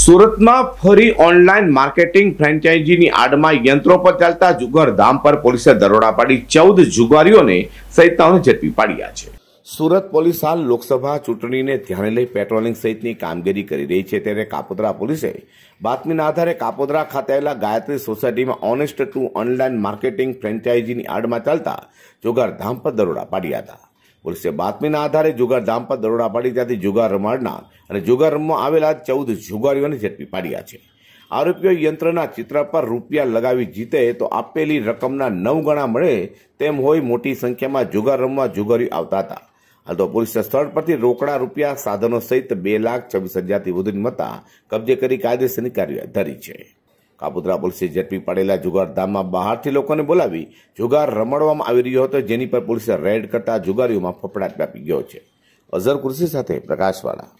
સુરતમાં ફરી online marketing ફ્રેન્ચાઇઝીની આડમાં યંત્રો પર ચાલતા જુગાર ધામ પર પોલીસે દરોડા પાડી ચૌદ જુગારીઓને સહિતાઓને ઝડપી પાડ્યા છે સુરત પોલીસ હાલ લોકસભા ચૂંટણીને ધ્યાને લઈ પેટ્રોલિંગ સહિતની કામગીરી કરી રહી છે ત્યારે કાપોદ્રા પોલીસે બાતમીના આધારે કાપોદ્રા ખાતે આવેલા ગાયત્રી સોસાયટીમાં ઓનેસ્ટ ટુ ઓનલાઈન માર્કેટિંગ ફ્રેન્ચાઇઝીની આડમાં ચાલતા જુગાર ધામ પર દરોડા પાડ્યા હતા પોલીસે બાતમીના આધારે જુગાર ધામ પર દરોડા પાડી ત્યાંથી જુગાર રમાડનાર અને જુગાર રમવા આવેલા ચૌદ જુગારીઓને ઝડપી પાડ્યા છે આરોપીઓ યંત્રના ચિત્ર પર રૂપિયા લગાવી જીતે તો આપેલી રકમના નવ ગણા મળે તેમ હોય મોટી સંખ્યામાં જુગાર રમવા જુગારી આવતા હતા હાલ તો પોલીસે સ્થળ પરથી રોકડા રૂપિયા સાધનો સહિત બે લાખ છવ્વીસ હજારથી વધુની મતા કબજે કરી કાયદેસરની કાર્યવાહી ધરી છે કાપોદ્રા પોલીસે ઝડપી પાડેલા જુગારધામમાં બહારથી લોકોને બોલાવી જુગાર રમાડવામાં આવી રહ્યો હતો જેની પર પોલીસે રેડ કરતા જુગારીઓમાં ફફડાટ વ્યાપી ગયો છે અઝર કુર્સી સાથે પ્રકાશવાળા